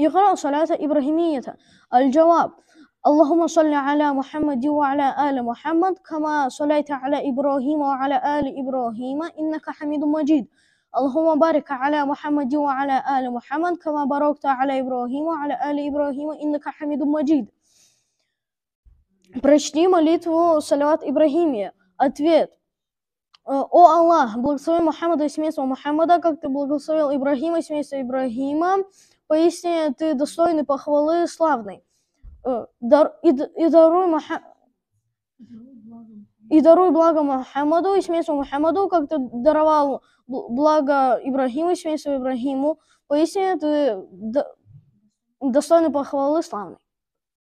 اقرأ صلاة إبراهيمية الجواب اللهم صل على محمد وعلى آل محمد كما صليت على إبراهيم وعلى آل إبراهيم إنك حميد مجيد اللهم بارك على محمد وعلى آل محمد كما باركت على إبراهيم وعلى آل إبراهيم إنك حميد مجيد Прочти молитву салават إبراهيمية Ответ. Э, О Аллах, благослови Мухаммада и семейство Мухаммада, как ты благословил Ибрагима и семейство Ибрагима. Поистине ты достойный похвалы, славный. Э, и, и даруй Мухаммаду. И даруй благо Мухаммаду и семейству Мухаммаду, как ты даровал благо Ибрагиму и семейству Ибрагиму. Поистине ты достойный похвалы, славный.